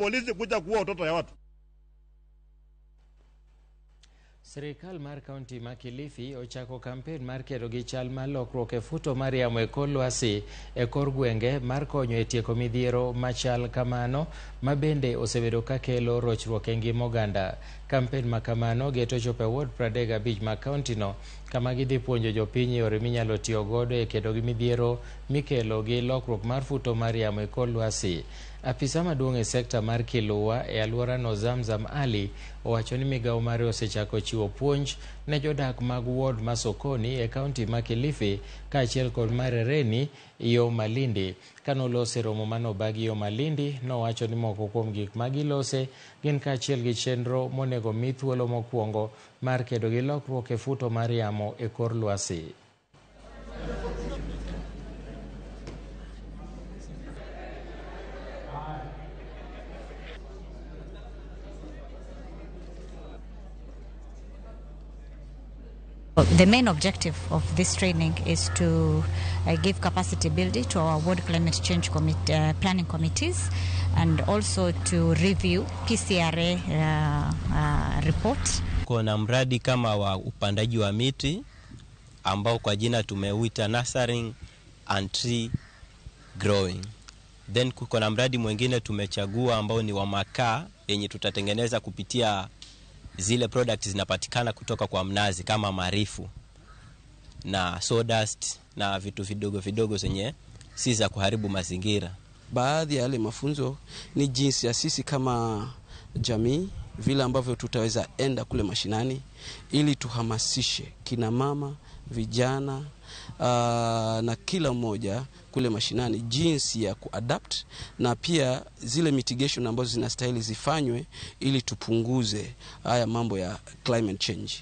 polisi kuja kuua watoto ya watu. Sirikal mar kaunti ma Kilifi ochako kampen mar kedo gi chal mar lokruok e futo mar yamo e kor lwasi e kor gwenge mar konyo e tieko midhiero machal kamano ma bende osebedo ka kelo rochruok e ngima oganda. Kampen ma kamano geto chopo e ward 35 ma kaunti no kama gidhi puonjo jopiny e yore minyalo tiyo godo e kedo gi midhiero mikelo gi lokruok mar futo mar yamo e kor lwasi. Apisa maduong' e sekta mar Kiluwa e alworano Zamzam Ali owacho ni migao mare osechako chiwo chiwo puonj ne jodak mag ward ma Sokoni e kaunti ma Kilifi kaachiel kod Marereni yo Malindi. Kanolose romo manobagi yo Malindi, nowacho ni moko kuom gik ma gilose gin kaachiel gi chenro monego mi thuolo mokwongo mar kedo gi lokruok e futo mar yamo e kor lwasi. The main objective of this training is to uh, give capacity building to our World Climate Change commit, uh, planning committees and also to review PCRA uh, uh, report. Kuna mradi kama wa upandaji wa miti ambao kwa jina tumeuita nursery and tree growing. Then kuna mradi mwingine tumechagua ambao ni wa makaa yenye tutatengeneza kupitia zile product zinapatikana kutoka kwa mnazi kama marifu na sawdust na vitu vidogo vidogo zenye si za kuharibu mazingira. Baadhi ya yale mafunzo ni jinsi ya sisi kama jamii vile ambavyo tutaweza enda kule mashinani ili tuhamasishe kina mama, vijana aa, na kila mmoja kule mashinani jinsi ya kuadapt na pia zile mitigation ambazo zinastahili zifanywe ili tupunguze haya mambo ya climate change.